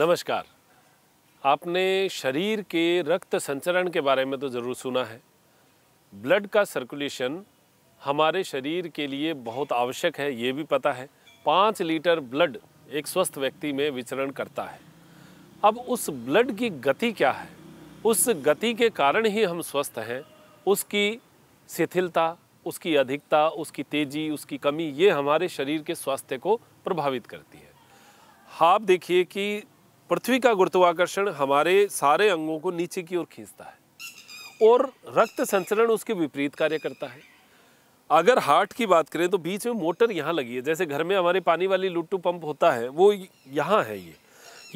नमस्कार आपने शरीर के रक्त संचरण के बारे में तो ज़रूर सुना है ब्लड का सर्कुलेशन हमारे शरीर के लिए बहुत आवश्यक है ये भी पता है पाँच लीटर ब्लड एक स्वस्थ व्यक्ति में विचरण करता है अब उस ब्लड की गति क्या है उस गति के कारण ही हम स्वस्थ हैं उसकी शिथिलता उसकी अधिकता उसकी तेज़ी उसकी कमी ये हमारे शरीर के स्वास्थ्य को प्रभावित करती है आप देखिए कि पृथ्वी का गुरुत्वाकर्षण हमारे सारे अंगों को नीचे की ओर खींचता है और रक्त संचरण उसके विपरीत कार्य करता है अगर हार्ट की बात करें तो बीच में मोटर यहाँ लगी है जैसे घर में हमारे पानी वाली लुट्टू पंप होता है वो यहाँ है ये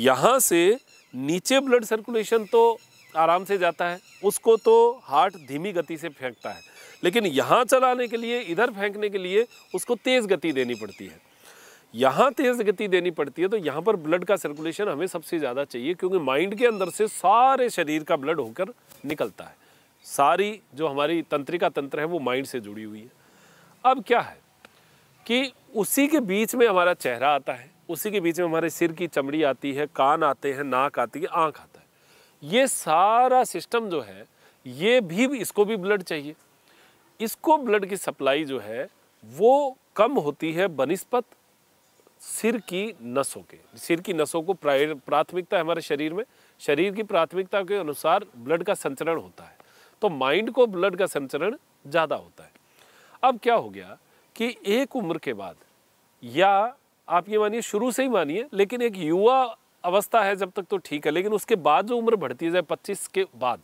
यहाँ से नीचे ब्लड सर्कुलेशन तो आराम से जाता है उसको तो हार्ट धीमी गति से फेंकता है लेकिन यहाँ चलाने के लिए इधर फेंकने के लिए उसको तेज़ गति देनी पड़ती है यहाँ तेज़ गति देनी पड़ती है तो यहाँ पर ब्लड का सर्कुलेशन हमें सबसे ज़्यादा चाहिए क्योंकि माइंड के अंदर से सारे शरीर का ब्लड होकर निकलता है सारी जो हमारी तंत्रिका तंत्र है वो माइंड से जुड़ी हुई है अब क्या है कि उसी के बीच में हमारा चेहरा आता है उसी के बीच में हमारे सिर की चमड़ी आती है कान आते हैं नाक आती है आँख आता है ये सारा सिस्टम जो है ये भी इसको भी ब्लड चाहिए इसको ब्लड की सप्लाई जो है वो कम होती है बनस्पत सिर की नसों के सिर की नसों को प्राथमिकता है हमारे शरीर में शरीर की प्राथमिकता के अनुसार ब्लड का संचरण होता है तो माइंड को ब्लड का संचरण ज़्यादा होता है अब क्या हो गया कि एक उम्र के बाद या आप ये मानिए शुरू से ही मानिए लेकिन एक युवा अवस्था है जब तक तो ठीक है लेकिन उसके बाद जो उम्र बढ़ती है पच्चीस के बाद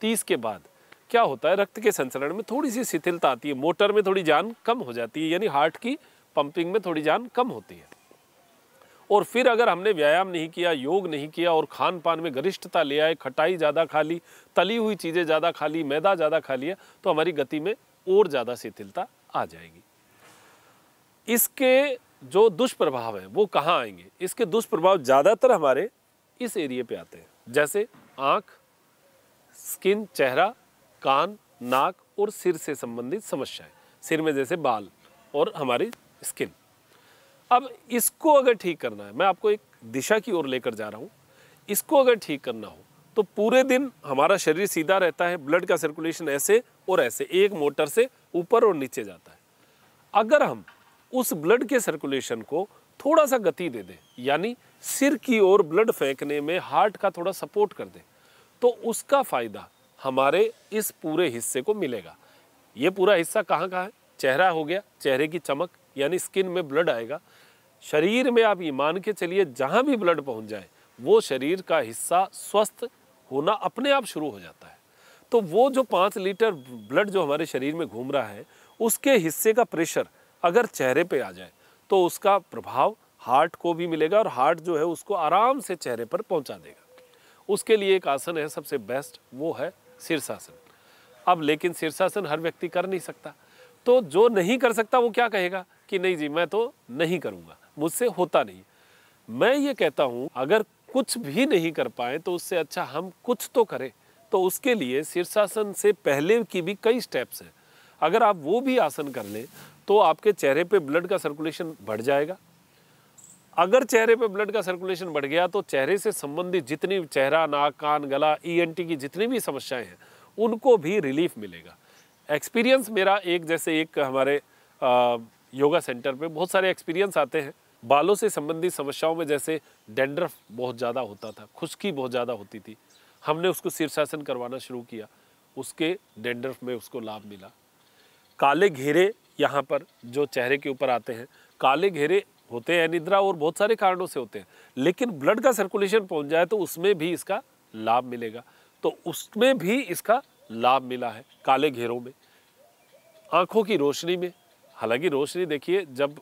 तीस के बाद क्या होता है रक्त के संचरण में थोड़ी सी शिथिलता आती है मोटर में थोड़ी जान कम हो जाती है यानी हार्ट की पंपिंग में थोड़ी जान कम होती है और फिर अगर हमने व्यायाम नहीं किया योग नहीं किया और खान पान में गरिष्ठता ले आए खटाई ज़्यादा खा ली तली हुई चीज़ें ज़्यादा खा ली मैदा ज़्यादा खा लिया तो हमारी गति में और ज़्यादा शिथिलता आ जाएगी इसके जो दुष्प्रभाव हैं वो कहाँ आएंगे इसके दुष्प्रभाव ज़्यादातर हमारे इस एरिए पे आते हैं जैसे आँख स्किन चेहरा कान नाक और सिर से संबंधित समस्याएं सिर में जैसे बाल और हमारी स्किन अब इसको अगर ठीक करना है मैं आपको एक दिशा की ओर लेकर जा रहा हूँ इसको अगर ठीक करना हो तो पूरे दिन हमारा शरीर सीधा रहता है ब्लड का सर्कुलेशन ऐसे और ऐसे एक मोटर से ऊपर और नीचे जाता है अगर हम उस ब्लड के सर्कुलेशन को थोड़ा सा गति दे दें यानी सिर की ओर ब्लड फेंकने में हार्ट का थोड़ा सपोर्ट कर दें तो उसका फ़ायदा हमारे इस पूरे हिस्से को मिलेगा ये पूरा हिस्सा कहाँ कहाँ है चेहरा हो गया चेहरे की चमक यानी स्किन में ब्लड आएगा शरीर में आप ईमान के चलिए जहाँ भी ब्लड पहुँच जाए वो शरीर का हिस्सा स्वस्थ होना अपने आप शुरू हो जाता है तो वो जो पाँच लीटर ब्लड जो हमारे शरीर में घूम रहा है उसके हिस्से का प्रेशर अगर चेहरे पे आ जाए तो उसका प्रभाव हार्ट को भी मिलेगा और हार्ट जो है उसको आराम से चेहरे पर पहुंचा देगा उसके लिए एक आसन है सबसे बेस्ट वो है शीर्षासन अब लेकिन शीर्षासन हर व्यक्ति कर नहीं सकता तो जो नहीं कर सकता वो क्या कहेगा कि नहीं जी मैं तो नहीं करूँगा मुझसे होता नहीं मैं ये कहता हूँ अगर कुछ भी नहीं कर पाए तो उससे अच्छा हम कुछ तो करें तो उसके लिए शीर्षासन से पहले की भी कई स्टेप्स हैं अगर आप वो भी आसन कर लें तो आपके चेहरे पे ब्लड का सर्कुलेशन बढ़ जाएगा अगर चेहरे पे ब्लड का सर्कुलेशन बढ़ गया तो चेहरे से संबंधित जितनी चेहरा नाक कान गला ईएनटी e की जितनी भी समस्याएं हैं उनको भी रिलीफ मिलेगा एक्सपीरियंस मेरा एक जैसे एक हमारे योगा सेंटर पे बहुत सारे एक्सपीरियंस आते हैं बालों से संबंधित समस्याओं में जैसे डेंड्रफ बहुत ज़्यादा होता था खुश्की बहुत ज़्यादा होती थी हमने उसको शीर्षासन करवाना शुरू किया उसके डेंड्रफ में उसको लाभ मिला काले घेरे यहाँ पर जो चेहरे के ऊपर आते हैं काले घेरे होते हैं निद्रा और बहुत सारे कारणों से होते हैं लेकिन ब्लड का सर्कुलेशन पहुँच जाए तो उसमें भी इसका लाभ मिलेगा तो उसमें भी इसका लाभ मिला है काले घेरों में आँखों की रोशनी में हालांकि रोशनी देखिए जब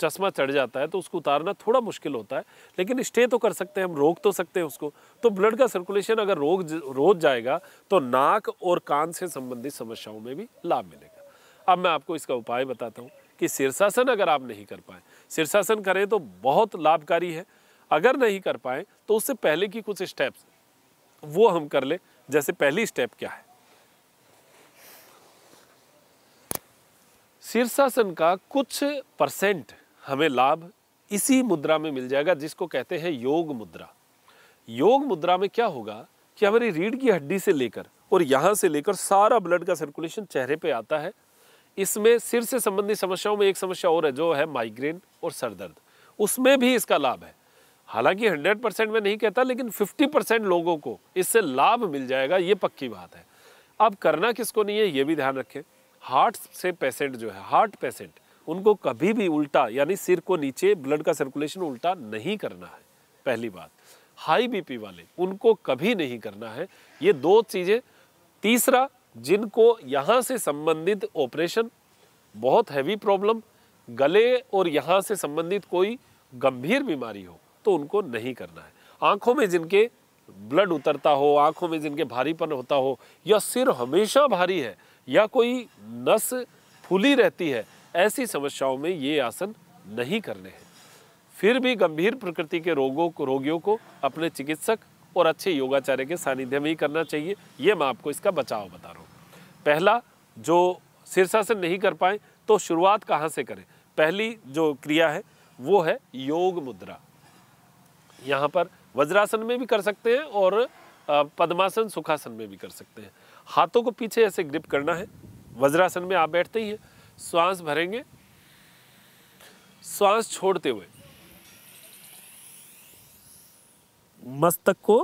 चश्मा चढ़ जाता है तो उसको उतारना थोड़ा मुश्किल होता है लेकिन स्टे तो कर सकते हैं हम रोक तो सकते हैं उसको तो ब्लड का सर्कुलेशन अगर रोक रोज जाएगा तो नाक और कान से संबंधित समस्याओं में भी लाभ मिलेगा अब मैं आपको इसका उपाय बताता हूँ कि शीर्षासन अगर आप नहीं कर पाए शीर्षासन करें तो बहुत लाभकारी है अगर नहीं कर पाए तो उससे पहले की कुछ स्टेप्स वो हम कर लें जैसे पहली स्टेप क्या है शीर्षासन का कुछ परसेंट हमें लाभ इसी मुद्रा में मिल जाएगा जिसको कहते हैं योग मुद्रा योग मुद्रा में क्या होगा कि हमारी रीढ़ की हड्डी से लेकर और यहाँ से लेकर सारा ब्लड का सर्कुलेशन चेहरे पे आता है इसमें सिर से संबंधित समस्याओं में एक समस्या और है जो है माइग्रेन और सर दर्द उसमें भी इसका लाभ है हालांकि 100 परसेंट में नहीं कहता लेकिन 50 परसेंट लोगों को इससे लाभ मिल जाएगा ये पक्की बात है अब करना किसको नहीं है ये भी ध्यान रखें हार्ट से पेशेंट जो है हार्ट पेशेंट उनको कभी भी उल्टा यानी सिर को नीचे ब्लड का सर्कुलेशन उल्टा नहीं करना है पहली बात हाई बीपी वाले उनको कभी नहीं करना है ये दो चीज़ें तीसरा जिनको यहाँ से संबंधित ऑपरेशन बहुत हैवी प्रॉब्लम गले और यहाँ से संबंधित कोई गंभीर बीमारी हो तो उनको नहीं करना है आँखों में जिनके ब्लड उतरता हो आँखों में जिनके भारीपन होता हो या सिर हमेशा भारी है या कोई नस फूली रहती है ऐसी समस्याओं में ये आसन नहीं करने हैं फिर भी गंभीर प्रकृति के रोगों को रोगियों को अपने चिकित्सक और अच्छे योगाचार्य के सानिध्य में ही करना चाहिए ये मैं आपको इसका बचाव बता रहा हूँ पहला जो शीर्षासन नहीं कर पाए तो शुरुआत कहाँ से करें पहली जो क्रिया है वो है योग मुद्रा यहाँ पर वज्रासन में भी कर सकते हैं और पद्मासन सुखासन में भी कर सकते हैं हाथों को पीछे ऐसे ग्रिप करना है वज्रासन में आप बैठते ही हैं श्वास भरेंगे श्वास छोड़ते हुए मस्तक को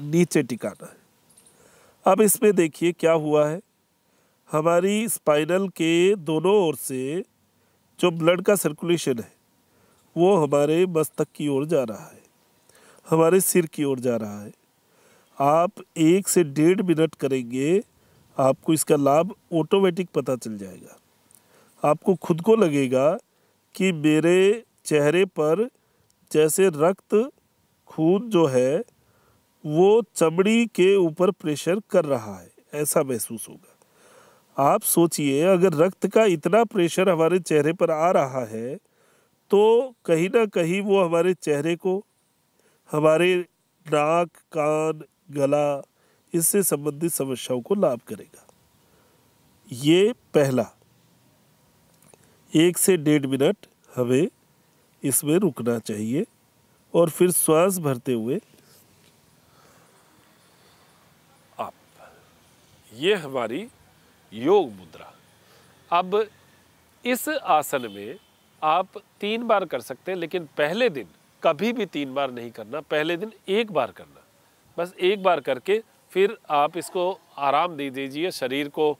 नीचे टिकाना है अब इसमें देखिए क्या हुआ है हमारी स्पाइनल के दोनों ओर से जो ब्लड का सर्कुलेशन है वो हमारे मस्तक की ओर जा रहा है हमारे सिर की ओर जा रहा है आप एक से डेढ़ मिनट करेंगे आपको इसका लाभ ऑटोमेटिक पता चल जाएगा आपको खुद को लगेगा कि मेरे चेहरे पर जैसे रक्त खून जो है वो चमड़ी के ऊपर प्रेशर कर रहा है ऐसा महसूस होगा आप सोचिए अगर रक्त का इतना प्रेशर हमारे चेहरे पर आ रहा है तो कहीं ना कहीं वो हमारे चेहरे को हमारे नाक कान गला इससे संबंधित समस्याओं को लाभ करेगा ये पहला एक से डेढ़ मिनट हमें इसमें रुकना चाहिए और फिर श्वास भरते हुए आप ये हमारी योग मुद्रा अब इस आसन में आप तीन बार कर सकते हैं लेकिन पहले दिन कभी भी तीन बार नहीं करना पहले दिन एक बार करना बस एक बार करके फिर आप इसको आराम दे दीजिए शरीर को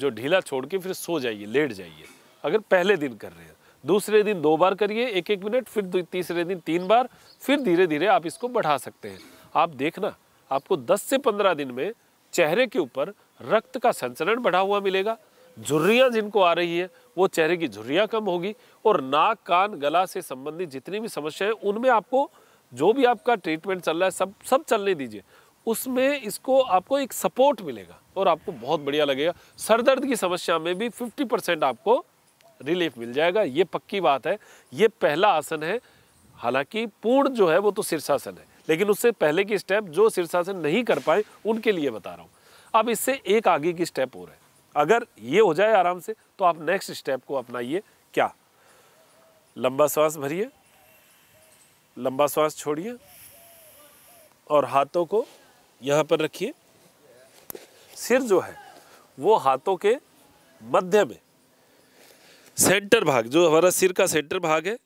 जो ढीला छोड़ के फिर सो जाइए लेट जाइए अगर पहले दिन कर रहे हैं दूसरे दिन दो बार करिए एक एक मिनट फिर तीसरे दिन तीन बार फिर धीरे धीरे आप इसको बढ़ा सकते हैं आप देखना आपको 10 से 15 दिन में चेहरे के ऊपर रक्त का संचरण बढ़ा हुआ मिलेगा झुर्रियाँ जिनको आ रही है वो चेहरे की झुर्रियाँ कम होगी और नाक कान गला से संबंधित जितनी भी समस्याएं उनमें आपको जो भी आपका ट्रीटमेंट चल रहा है सब सब चलने दीजिए उसमें इसको आपको एक सपोर्ट मिलेगा और आपको बहुत बढ़िया लगेगा सर दर्द की समस्या में भी 50 परसेंट आपको रिलीफ मिल जाएगा ये पक्की बात है ये पहला आसन है हालांकि पूर्ण जो है वो तो शीर्षासन है लेकिन उससे पहले की स्टेप जो शीर्षासन नहीं कर पाए उनके लिए बता रहा हूँ अब इससे एक आगे की स्टेप और है अगर ये हो जाए आराम से तो आप नेक्स्ट स्टेप को अपनाइए क्या लंबा श्वास भरिए लंबा श्वास छोड़िए और हाथों को यहाँ पर रखिए सिर जो है वो हाथों के मध्य में सेंटर भाग जो हमारा सिर का सेंटर भाग है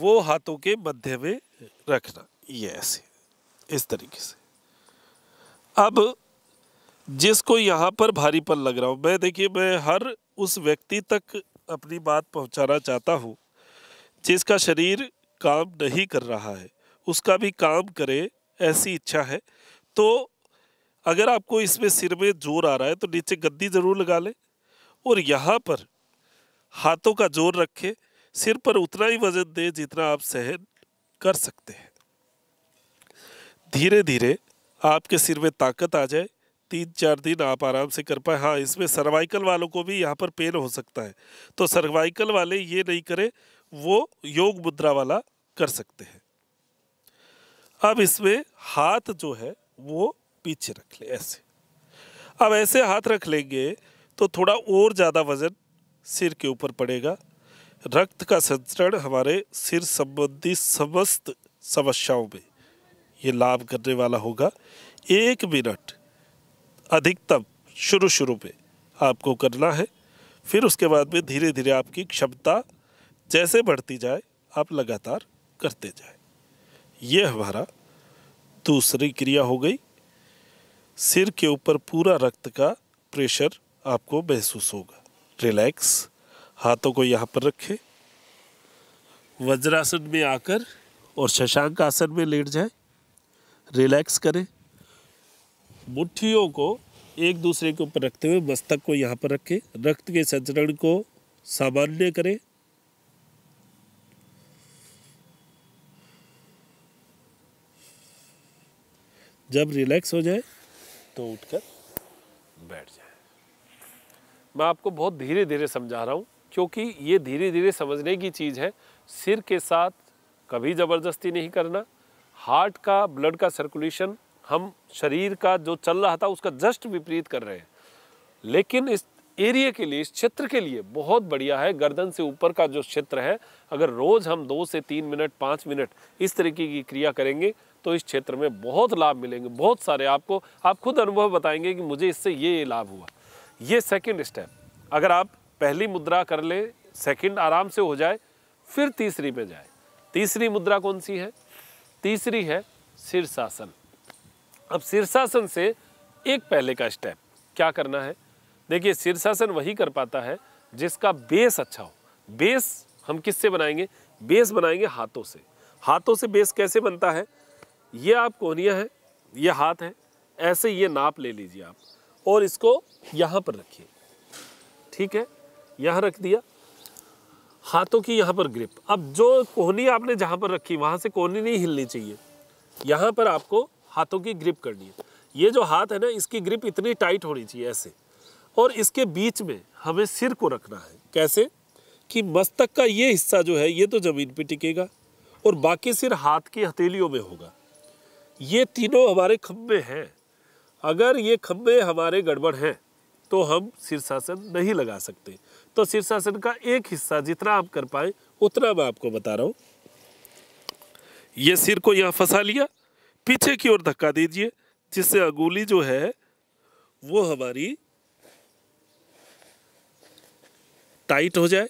वो हाथों के मध्य में रखना ये ऐसे इस तरीके से अब जिसको यहाँ पर भारीपन लग रहा हूँ मैं देखिए मैं हर उस व्यक्ति तक अपनी बात पहुँचाना चाहता हूँ जिसका शरीर काम नहीं कर रहा है उसका भी काम करे ऐसी इच्छा है तो अगर आपको इसमें सिर में जोर आ रहा है तो नीचे गद्दी ज़रूर लगा लें और यहाँ पर हाथों का जोर रखें सिर पर उतना ही वजन दें जितना आप सहन कर सकते हैं धीरे धीरे आपके सिर में ताकत आ जाए तीन चार दिन आप आराम से कर पाए हाँ इसमें सर्वाइकल वालों को भी यहाँ पर पेन हो सकता है तो सर्वाइकल वाले ये नहीं करें वो योग मुद्रा वाला कर सकते हैं अब इसमें हाथ जो है वो पीछे रख ले ऐसे अब ऐसे हाथ रख लेंगे तो थोड़ा और ज़्यादा वजन सिर के ऊपर पड़ेगा रक्त का संचरण हमारे सिर संबंधी समस्त समस्याओं में ये लाभ करने वाला होगा एक मिनट अधिकतम शुरू शुरू में आपको करना है फिर उसके बाद में धीरे धीरे आपकी क्षमता जैसे बढ़ती जाए आप लगातार करते जाए ये हमारा दूसरी क्रिया हो गई सिर के ऊपर पूरा रक्त का प्रेशर आपको महसूस होगा रिलैक्स हाथों को यहाँ पर रखें वज्रासन में आकर और शशांक आसन में लेट जाए रिलैक्स करें मुट्ठियों को एक दूसरे के ऊपर रखते हुए मस्तक को यहाँ पर रखें रक्त के संचरण को सामान्य करें जब रिलैक्स हो जाए तो उठकर बैठ जाए मैं आपको बहुत धीरे धीरे समझा रहा हूँ क्योंकि ये धीरे धीरे समझने की चीज़ है सिर के साथ कभी ज़बरदस्ती नहीं करना हार्ट का ब्लड का सर्कुलेशन हम शरीर का जो चल रहा था उसका जस्ट विपरीत कर रहे हैं लेकिन इस एरिया के लिए इस क्षेत्र के लिए बहुत बढ़िया है गर्दन से ऊपर का जो क्षेत्र है अगर रोज़ हम दो से तीन मिनट पाँच मिनट इस तरीके की क्रिया करेंगे तो इस क्षेत्र में बहुत लाभ मिलेंगे बहुत सारे आपको आप खुद अनुभव बताएंगे कि मुझे इससे ये लाभ हुआ ये सेकंड स्टेप अगर आप पहली मुद्रा कर ले सेकंड आराम से हो जाए फिर तीसरी पे जाए तीसरी मुद्रा कौन सी है तीसरी है शीर्षासन अब शीर्षासन से एक पहले का स्टेप क्या करना है देखिए शीर्षासन वही कर पाता है जिसका बेस अच्छा हो बेस हम किससे बनाएंगे बेस बनाएंगे हाथों से हाथों से बेस कैसे बनता है ये आप कोहनिया है ये हाथ है ऐसे ये नाप ले लीजिए आप और इसको यहाँ पर रखिए ठीक है यहाँ रख दिया हाथों की यहाँ पर ग्रिप अब जो कोहनी आपने जहाँ पर रखी वहाँ से कोहनी नहीं हिलनी चाहिए यहाँ पर आपको हाथों की ग्रिप करनी है ये जो हाथ है ना इसकी ग्रिप इतनी टाइट होनी चाहिए ऐसे और इसके बीच में हमें सिर को रखना है कैसे कि मस्तक का ये हिस्सा जो है ये तो ज़मीन पर टिकेगा और बाकी सिर हाथ की हथेलियों में होगा ये तीनों हमारे खम्भे हैं अगर ये खम्भे हमारे गड़बड़ हैं तो हम शीर्षासन नहीं लगा सकते तो शीर्षासन का एक हिस्सा जितना आप कर पाए उतना मैं आपको बता रहा हूँ ये सिर को यहाँ फंसा लिया पीछे की ओर धक्का दीजिए जिससे अंगुली जो है वो हमारी टाइट हो जाए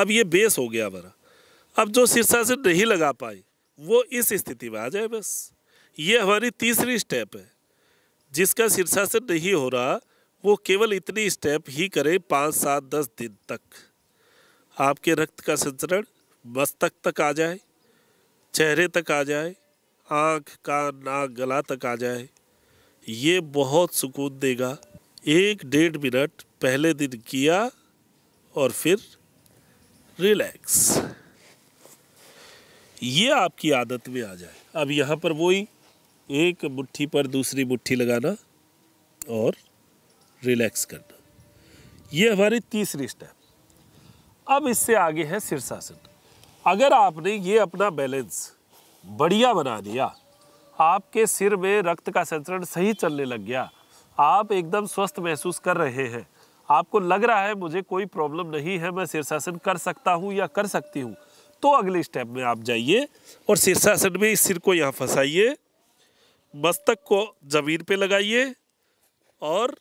अब ये बेस हो गया हमारा अब जो शीर्षासन नहीं लगा पाए वो इस स्थिति में आ जाए बस ये हमारी तीसरी स्टेप है जिसका शीर्षासन नहीं हो रहा वो केवल इतनी स्टेप ही करे पाँच सात दस दिन तक आपके रक्त का संचरण मस्तक तक आ जाए चेहरे तक आ जाए आँख कान नाक गला तक आ जाए ये बहुत सुकून देगा एक डेढ़ मिनट पहले दिन किया और फिर रिलैक्स ये आपकी आदत में आ जाए अब यहाँ पर वही एक मुट्ठी पर दूसरी मुट्ठी लगाना और रिलैक्स करना ये हमारी तीसरी स्टेप अब इससे आगे है शीर्षासन अगर आपने ये अपना बैलेंस बढ़िया बना दिया आपके सिर में रक्त का संचरण सही चलने लग गया आप एकदम स्वस्थ महसूस कर रहे हैं आपको लग रहा है मुझे कोई प्रॉब्लम नहीं है मैं शीर्षासन कर सकता हूँ या कर सकती हूँ तो अगले स्टेप में आप जाइए और शीर्षासन में इस सिर को यहाँ फंसाइए मस्तक को ज़मीन पे लगाइए और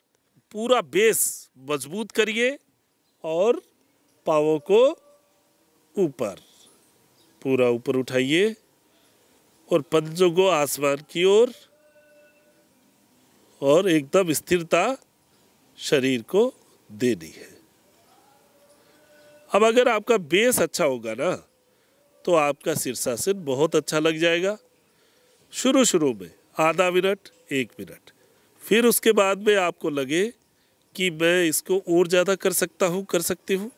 पूरा बेस मजबूत करिए और पावों को ऊपर पूरा ऊपर उठाइए और पंजों को आसमान की ओर और, और एकदम स्थिरता शरीर को देनी है अब अगर आपका बेस अच्छा होगा ना तो आपका शीर्षासन बहुत अच्छा लग जाएगा शुरू शुरू में आधा मिनट एक मिनट फिर उसके बाद में आपको लगे कि मैं इसको और ज़्यादा कर सकता हूँ कर सकती हूँ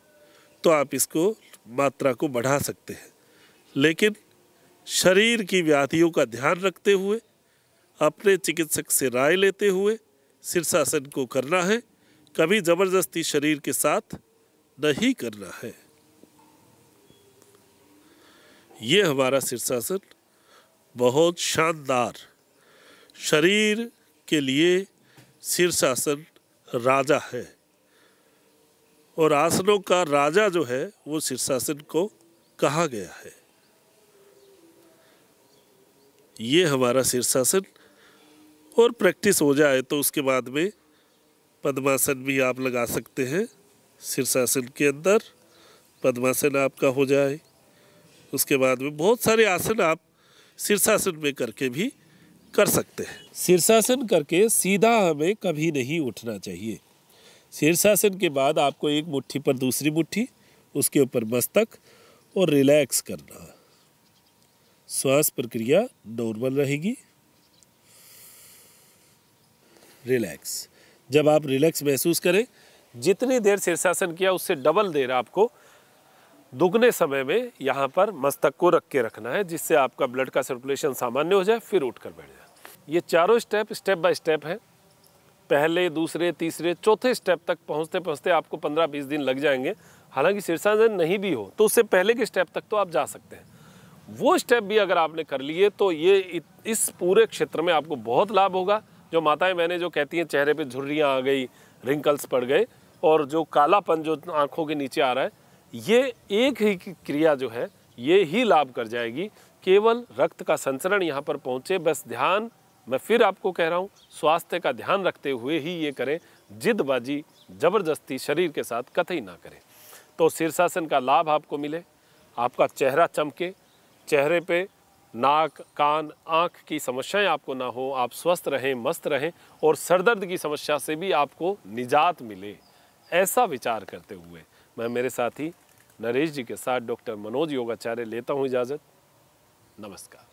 तो आप इसको मात्रा को बढ़ा सकते हैं लेकिन शरीर की व्याधियों का ध्यान रखते हुए अपने चिकित्सक से राय लेते हुए शीर्षासन को करना है कभी ज़बरदस्ती शरीर के साथ नहीं करना है ये हमारा शीर्षासन बहुत शानदार शरीर के लिए शीर्षासन राजा है और आसनों का राजा जो है वो शीर्षासन को कहा गया है ये हमारा शीर्षासन और प्रैक्टिस हो जाए तो उसके बाद में पद्मासन भी आप लगा सकते हैं शीर्षासन के अंदर पद्मासन आपका हो जाए उसके बाद में बहुत सारे आसन आप शीर्षासन में करके भी कर सकते हैं शीर्षासन करके सीधा हमें कभी नहीं उठना चाहिए शीर्षासन के बाद आपको एक मुट्ठी पर दूसरी मुट्ठी उसके ऊपर मस्तक और रिलैक्स करना श्वास प्रक्रिया नॉर्मल रहेगी रिलैक्स जब आप रिलैक्स महसूस करें जितनी देर शीर्षासन किया उससे डबल देर आपको दुगने समय में यहाँ पर मस्तक को रख के रखना है जिससे आपका ब्लड का सर्कुलेशन सामान्य हो जाए फिर उठकर बैठ जाए ये चारों स्टेप स्टेप बाय स्टेप है पहले दूसरे तीसरे चौथे स्टेप तक पहुंचते पहुंचते आपको पंद्रह बीस दिन लग जाएंगे हालांकि शीर्षासन नहीं भी हो तो उससे पहले के स्टेप तक तो आप जा सकते हैं वो स्टेप भी अगर आपने कर लिए तो ये इस पूरे क्षेत्र में आपको बहुत लाभ होगा जो माताएं मैंने जो कहती हैं चेहरे पर झुर्रियाँ आ गई रिंकल्स पड़ गए और जो कालापन जो आँखों के नीचे आ रहा है ये एक ही क्रिया जो है ये ही लाभ कर जाएगी केवल रक्त का संचरण यहाँ पर पहुँचे बस ध्यान मैं फिर आपको कह रहा हूँ स्वास्थ्य का ध्यान रखते हुए ही ये करें जिदबाजी ज़बरदस्ती शरीर के साथ कतई ना करें तो शीर्षासन का लाभ आपको मिले आपका चेहरा चमके चेहरे पे नाक कान आँख की समस्याएं आपको ना हो आप स्वस्थ रहें मस्त रहें और सरदर्द की समस्या से भी आपको निजात मिले ऐसा विचार करते हुए मैं मेरे साथी नरेश जी के साथ डॉक्टर मनोज योगाचार्य लेता हूँ इजाज़त नमस्कार